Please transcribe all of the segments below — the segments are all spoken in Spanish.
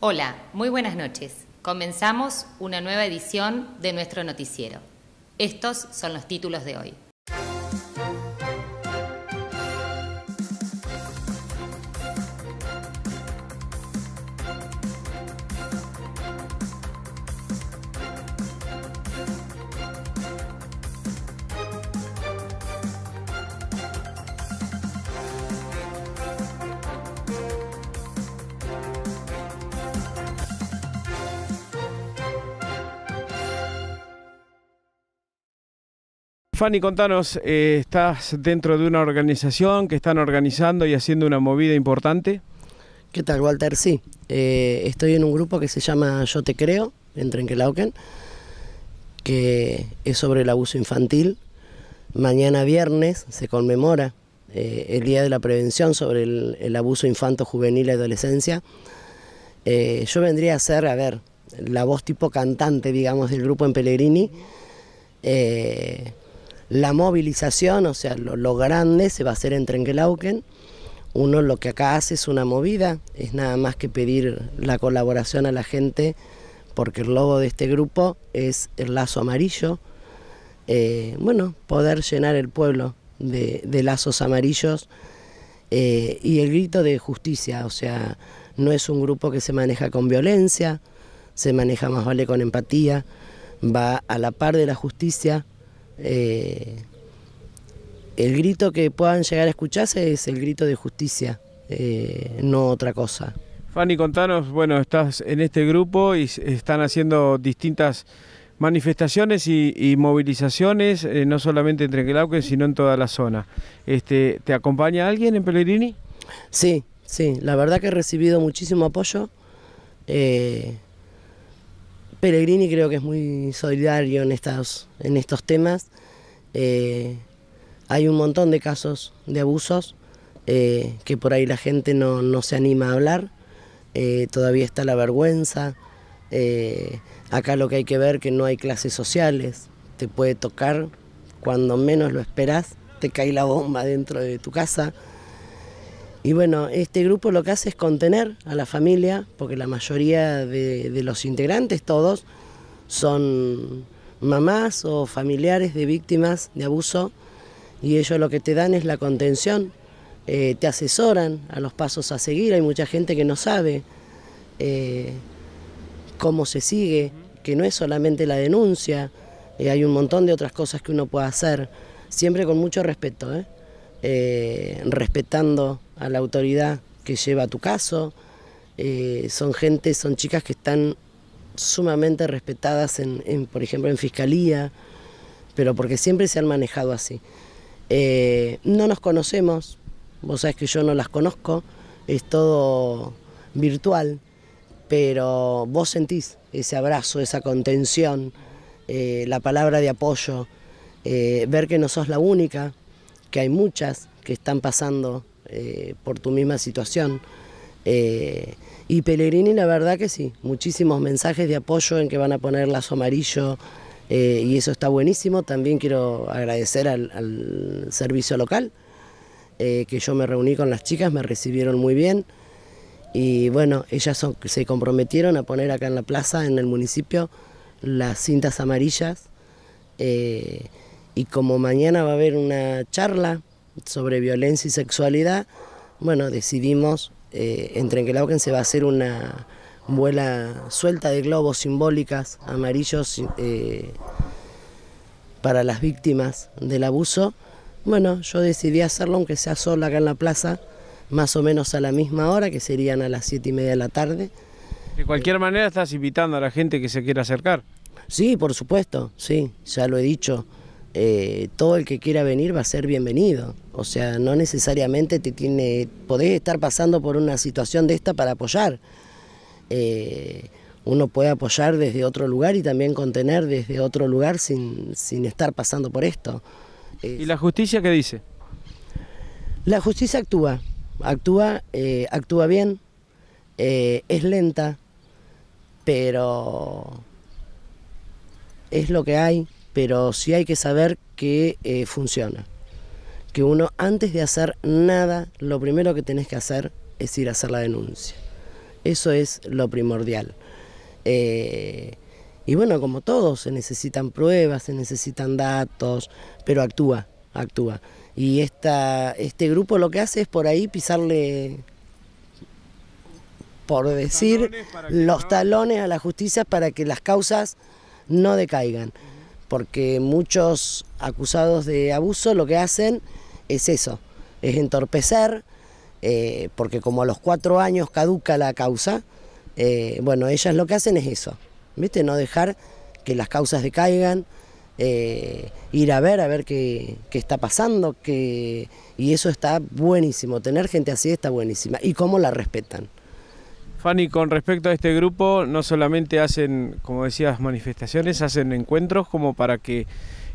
Hola, muy buenas noches. Comenzamos una nueva edición de nuestro noticiero. Estos son los títulos de hoy. Fanny, contanos, eh, ¿estás dentro de una organización que están organizando y haciendo una movida importante? ¿Qué tal, Walter? Sí, eh, estoy en un grupo que se llama Yo Te Creo, en Trenquelauquen, que es sobre el abuso infantil. Mañana viernes se conmemora eh, el Día de la Prevención sobre el, abuso infanto, juvenil y adolescencia. yo vendría a ser, a ver, la voz tipo cantante, digamos, del grupo en Pellegrini. La movilización, o sea, lo, grande se va a hacer en Trengelauken. Uno lo que acá hace es una movida, es nada más que pedir la colaboración a la gente, porque el logo de este grupo es el lazo amarillo. Eh, bueno, poder llenar el pueblo de, lazos amarillos eh, y el grito de justicia, o sea, no es un grupo que se maneja con violencia, se maneja más vale con empatía, va a la par de la justicia, eh, el grito que puedan llegar a escucharse es el grito de justicia, eh, no otra cosa. Fanny, contanos, bueno, estás en este grupo y están haciendo distintas manifestaciones y, movilizaciones, eh, no solamente en Quelauquen, sino en toda la zona. Este, ¿Te acompaña alguien en Pellegrini? Sí, sí, la verdad que he recibido muchísimo apoyo. Eh, Peregrini creo que es muy solidario en, en estos temas. Eh, hay un montón de casos de abusos eh, que por ahí la gente no, se anima a hablar. Eh, todavía está la vergüenza. acá lo que hay que ver que no hay clases sociales. Te puede tocar cuando menos lo esperas, te cae la bomba dentro de tu casa. Y bueno, este grupo lo que hace es contener a la familia, porque la mayoría de, los integrantes, todos, son mamás o familiares de víctimas de abuso y ellos lo que te dan es la contención, eh, te asesoran a los pasos a seguir, hay mucha gente que no sabe eh, cómo se sigue, que no es solamente la denuncia, eh, hay un montón de otras cosas que uno puede hacer, siempre con mucho respeto, respetando a la autoridad que lleva tu caso. Eh, son gente, son chicas que están sumamente respetadas, en, por ejemplo, en fiscalía, pero porque siempre se han manejado así. Eh, no nos conocemos, vos sabés que yo no las conozco, es todo virtual, pero vos sentís ese abrazo, esa contención, eh, la palabra de apoyo, ver que no sos la única, que hay muchas que están pasando eh, por tu misma situación. Eh, y Pellegrini, la verdad que sí, muchísimos mensajes de apoyo en que van a poner lazo amarillo eh, y eso está buenísimo. También quiero agradecer al, servicio local, que yo me reuní con las chicas, me recibieron muy bien y bueno, ellas se comprometieron a poner acá en la plaza, en el municipio, las cintas amarillas. y como mañana va a haber una charla sobre violencia y sexualidad, bueno, decidimos entre eh, en Trenquelauquen se va a hacer una vuela suelta de globos simbólicas amarillos eh, para las víctimas del abuso. Bueno, yo decidí hacerlo, aunque sea solo acá en la plaza, más o menos a la misma hora, que serían a las siete y media de la tarde. De cualquier manera estás invitando a la gente que se quiera acercar. Sí, por supuesto, sí, ya lo he dicho. Eh, todo el que quiera venir va a ser bienvenido. O sea, no necesariamente te tiene, podés estar pasando por una situación de esta para apoyar. Eh, uno puede apoyar desde otro lugar y también contener desde otro lugar sin, estar pasando por esto. ¿Y la justicia qué dice? La justicia actúa, actúa, eh, actúa bien, es lenta, pero es lo que hay pero sí hay que saber que eh, funciona. Que uno antes de hacer nada, lo primero que tenés que hacer es ir a hacer la denuncia. Eso es lo primordial. Eh, y bueno, como todos, se necesitan pruebas, se necesitan datos, pero actúa, actúa. Y esta, este grupo lo que hace es por ahí pisarle, por decir, los talones a la justicia para que las causas no decaigan porque muchos acusados de abuso lo que hacen es eso, es entorpecer, eh, porque como a los cuatro años caduca la causa, eh, bueno, ellas lo que hacen es eso, ¿viste? No dejar que las causas decaigan, eh, ir a ver, a ver qué, qué está pasando, que... y eso está buenísimo, tener gente así está buenísima, y cómo la respetan. Fanny, con respecto a este grupo, no solamente hacen, como decías, manifestaciones, hacen encuentros como para que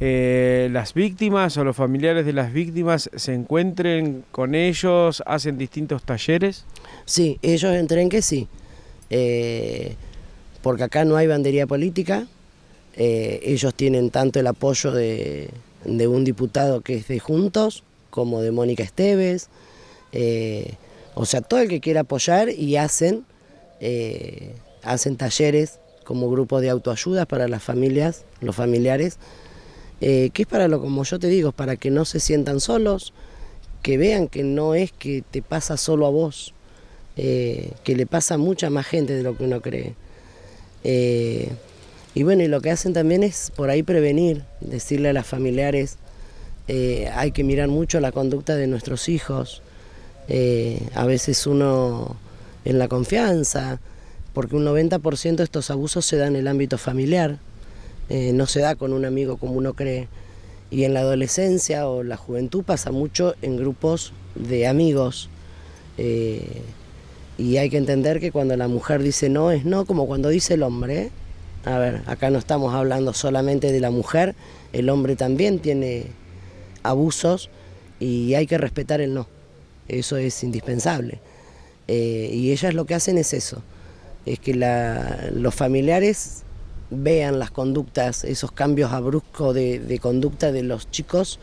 eh, las víctimas o los familiares de las víctimas se encuentren con ellos, hacen distintos talleres? Sí, ellos entren que sí, eh, porque acá no hay bandería política, eh, ellos tienen tanto el apoyo de, de, un diputado que es de Juntos como de Mónica Esteves, o sea, todo el que quiere apoyar y hacen, eh, hacen talleres como grupo de autoayudas para las familias, los familiares, eh, que es para lo como yo te digo, para que no se sientan solos, que vean que no es que te pasa solo a vos, eh, que le pasa a mucha más gente de lo que uno cree. y bueno, y lo que hacen también es por ahí prevenir, decirle a las familiares, hay que mirar mucho la conducta de nuestros hijos, eh, a veces uno en la confianza, porque un 90% de estos abusos se dan en el ámbito familiar, eh, no se da con un amigo como uno cree. Y en la adolescencia o la juventud pasa mucho en grupos de amigos. Eh, y hay que entender que cuando la mujer dice no es no, como cuando dice el hombre. A ver, acá no estamos hablando solamente de la mujer, el hombre también tiene abusos y hay que respetar el no. Eso es indispensable. Eh, y ellas lo que hacen es eso, es que los familiares vean las conductas, esos cambios abruptos de, de conducta de los chicos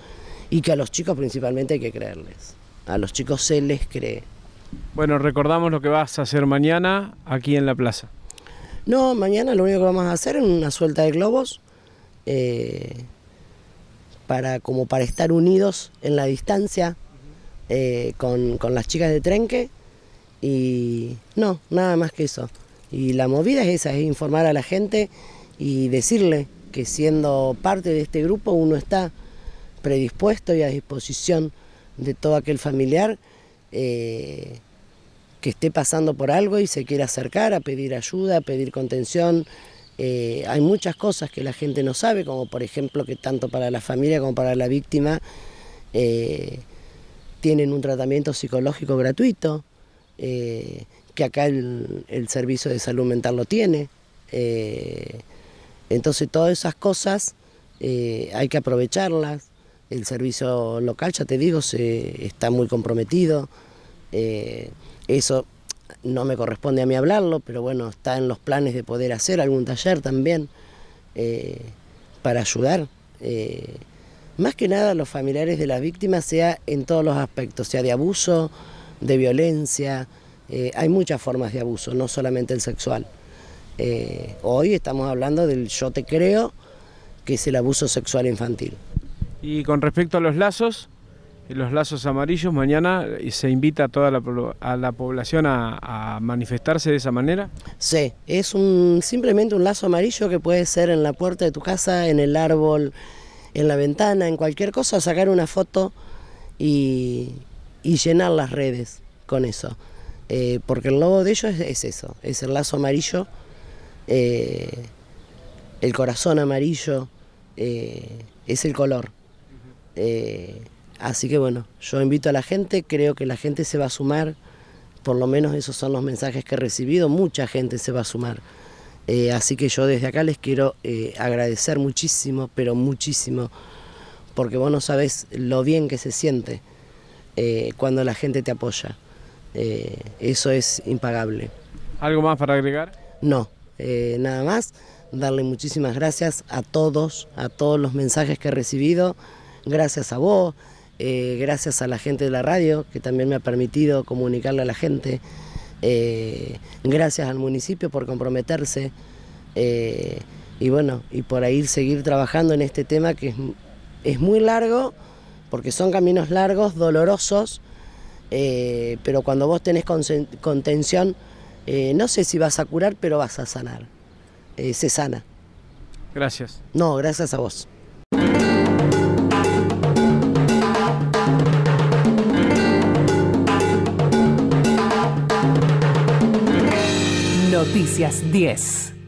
y que a los chicos principalmente hay que creerles. A los chicos se les cree. Bueno, recordamos lo que vas a hacer mañana aquí en la plaza. No, mañana lo único que vamos a hacer es una suelta de globos eh, para como para estar unidos en la distancia, eh, con, las chicas de Trenque y no, nada más que eso. Y la movida es esa, es informar a la gente y decirle que siendo parte de este grupo uno está predispuesto y a disposición de todo aquel familiar eh, que esté pasando por algo y se quiera acercar a pedir ayuda, a pedir contención. Eh, hay muchas cosas que la gente no sabe, como por ejemplo que tanto para la familia como para la víctima tienen un tratamiento psicológico gratuito, eh, que acá el, servicio de salud mental lo tiene. Eh, entonces todas esas cosas eh, hay que aprovecharlas. El servicio local, ya te digo, se, está muy comprometido. eso no me corresponde a mí hablarlo, pero bueno, está en los planes de poder hacer algún taller también para ayudar más que nada los familiares de las víctimas, sea en todos los aspectos, sea de abuso, de violencia, eh, hay muchas formas de abuso, no solamente el sexual. Eh, hoy estamos hablando del yo te creo, que es el abuso sexual infantil. Y con respecto a los lazos, los lazos amarillos, mañana eh, se invita a toda la, población a, a, manifestarse de esa manera. Sí, es un, simplemente un lazo amarillo que puede ser en la puerta de tu casa, en el árbol, en la ventana, en cualquier cosa, sacar una foto y, llenar las redes con eso. Eh, porque el logo de ellos es, eso, es el lazo amarillo, eh, el corazón amarillo, eh, es el color. así que bueno, yo invito a la gente, creo que la gente se va a sumar, por lo menos esos son los mensajes que he recibido, mucha gente se va a sumar. Eh, así que yo desde acá les quiero eh, agradecer muchísimo, pero muchísimo, porque vos no sabés lo bien que se siente eh, cuando la gente te apoya. eso es impagable. ¿Algo más para agregar? No, nada más. Darle muchísimas gracias a todos, a todos los mensajes que he recibido. Gracias a vos, gracias a la gente de la radio que también me ha permitido comunicarle a la gente. Eh, gracias al municipio por comprometerse eh, y bueno, y por ahí seguir trabajando en este tema que es, muy largo, porque son caminos largos, dolorosos, eh, pero cuando vos tenés contención, no sé si vas a curar, pero vas a sanar. se sana. Gracias. No, gracias a vos. Noticias 10.